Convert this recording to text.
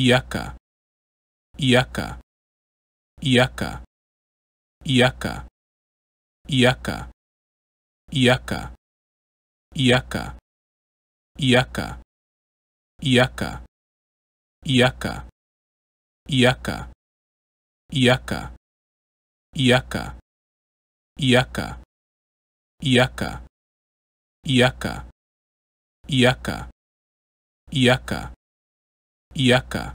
Yucca. Yucca. Yucca. Yucca. Yucca. Yucca. Yucca. Yucca. Yucca. Yucca. Yucca. Yucca. Yucca. Yucca. Yucca. Yucca. Yucca. Yucca. Yucca.